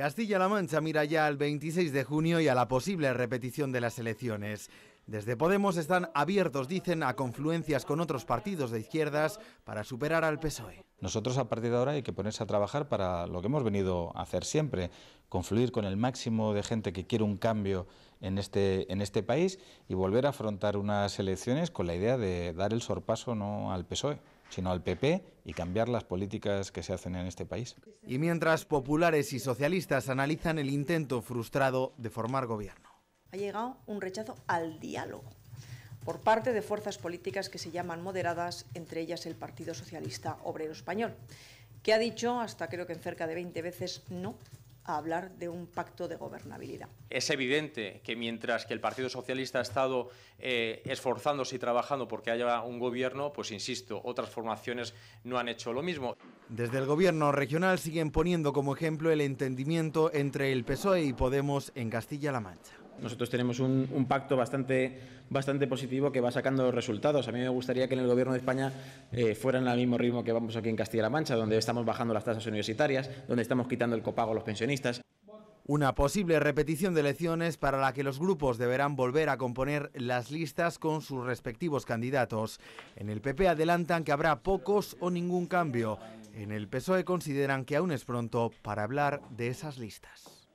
Castilla-La Mancha mira ya al 26 de junio y a la posible repetición de las elecciones. Desde Podemos están abiertos, dicen, a confluencias con otros partidos de izquierdas para superar al PSOE. Nosotros a partir de ahora hay que ponerse a trabajar para lo que hemos venido a hacer siempre, confluir con el máximo de gente que quiere un cambio en este, en este país y volver a afrontar unas elecciones con la idea de dar el sorpaso no al PSOE sino al PP y cambiar las políticas que se hacen en este país. Y mientras populares y socialistas analizan el intento frustrado de formar gobierno ha llegado un rechazo al diálogo por parte de fuerzas políticas que se llaman moderadas, entre ellas el Partido Socialista Obrero Español, que ha dicho, hasta creo que en cerca de 20 veces, no a hablar de un pacto de gobernabilidad. Es evidente que mientras que el Partido Socialista ha estado eh, esforzándose y trabajando porque haya un gobierno, pues insisto, otras formaciones no han hecho lo mismo. Desde el gobierno regional siguen poniendo como ejemplo el entendimiento entre el PSOE y Podemos en Castilla-La Mancha nosotros tenemos un, pacto bastante, bastante positivo que va sacando resultados. A mí me gustaría que en el Gobierno de España eh, fueran al mismo ritmo que vamos aquí en Castilla-La Mancha, donde estamos bajando las tasas universitarias, donde estamos quitando el copago a los pensionistas. Una posible repetición de elecciones para la que los grupos deberán volver a componer las listas con sus respectivos candidatos. En el PP adelantan que habrá pocos o ningún cambio. En el PSOE consideran que aún es pronto para hablar de esas listas.